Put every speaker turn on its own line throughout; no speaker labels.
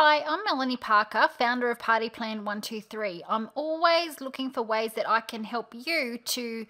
Hi, I'm Melanie Parker, founder of Party Plan 123. I'm always looking for ways that I can help you to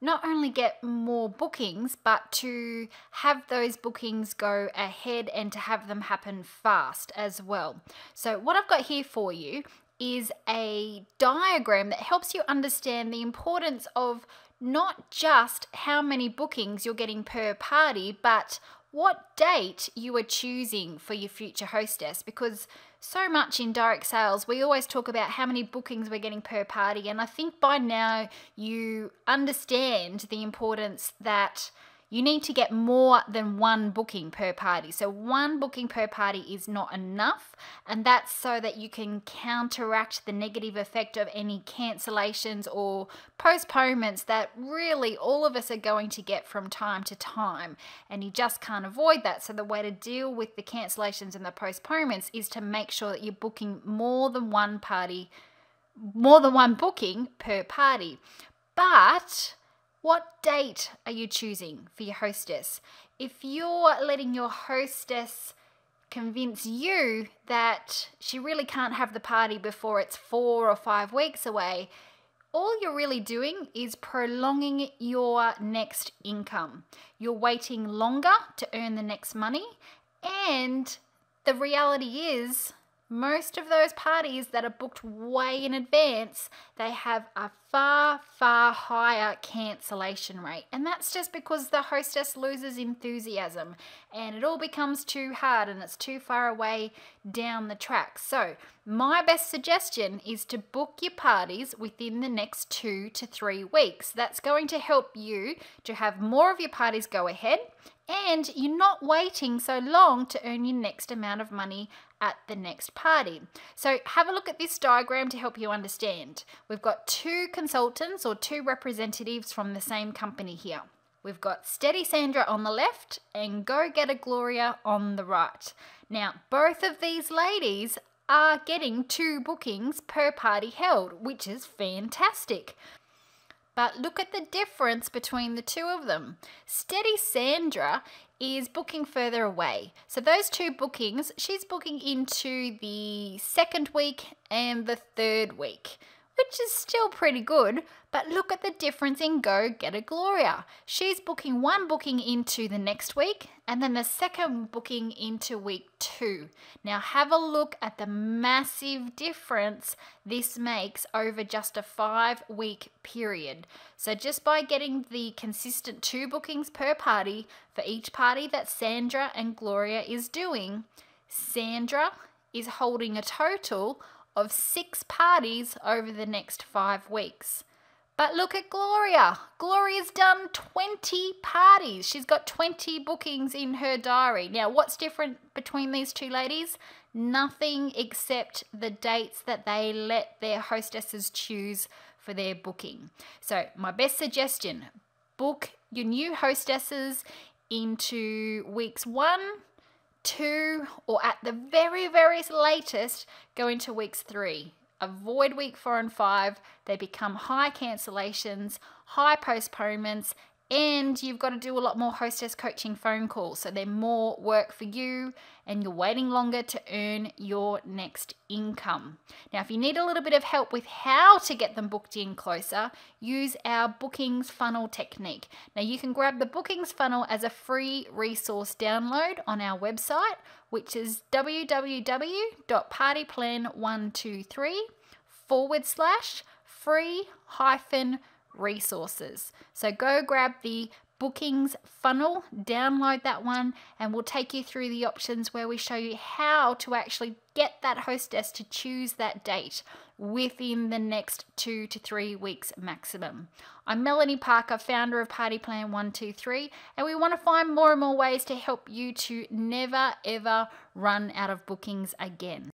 not only get more bookings, but to have those bookings go ahead and to have them happen fast as well. So, what I've got here for you is a diagram that helps you understand the importance of not just how many bookings you're getting per party, but what date you are choosing for your future hostess because so much in direct sales we always talk about how many bookings we're getting per party and i think by now you understand the importance that you need to get more than one booking per party. So, one booking per party is not enough, and that's so that you can counteract the negative effect of any cancellations or postponements that really all of us are going to get from time to time. And you just can't avoid that. So, the way to deal with the cancellations and the postponements is to make sure that you're booking more than one party more than one booking per party. But what date are you choosing for your hostess? If you're letting your hostess convince you that she really can't have the party before it's four or five weeks away, all you're really doing is prolonging your next income. You're waiting longer to earn the next money, and the reality is most of those parties that are booked way in advance, they have a far, far higher cancellation rate. And that's just because the hostess loses enthusiasm and it all becomes too hard and it's too far away down the track. So, my best suggestion is to book your parties within the next two to three weeks. That's going to help you to have more of your parties go ahead and you're not waiting so long to earn your next amount of money at the next party. So have a look at this diagram to help you understand. We've got two consultants or two representatives from the same company here. We've got Steady Sandra on the left and Go Getter Gloria on the right. Now, both of these ladies are getting two bookings per party held, which is fantastic. But look at the difference between the two of them. Steady Sandra is booking further away. So those two bookings, she's booking into the second week and the third week which is still pretty good, but look at the difference in Go Get a Gloria. She's booking one booking into the next week and then the second booking into week two. Now have a look at the massive difference this makes over just a five week period. So just by getting the consistent two bookings per party for each party that Sandra and Gloria is doing, Sandra is holding a total of six parties over the next five weeks. But look at Gloria. Gloria's done 20 parties. She's got 20 bookings in her diary. Now, what's different between these two ladies? Nothing except the dates that they let their hostesses choose for their booking. So, my best suggestion book your new hostesses into weeks one two, or at the very, very latest, go into weeks three. Avoid week four and five. They become high cancellations, high postponements, and you've got to do a lot more hostess coaching phone calls. So they're more work for you and you're waiting longer to earn your next income. Now, if you need a little bit of help with how to get them booked in closer, use our bookings funnel technique. Now, you can grab the bookings funnel as a free resource download on our website, which is www.partyplan123 forward slash free hyphen resources. So go grab the bookings funnel, download that one, and we'll take you through the options where we show you how to actually get that hostess to choose that date within the next two to three weeks maximum. I'm Melanie Parker, founder of Party Plan 123, and we want to find more and more ways to help you to never ever run out of bookings again.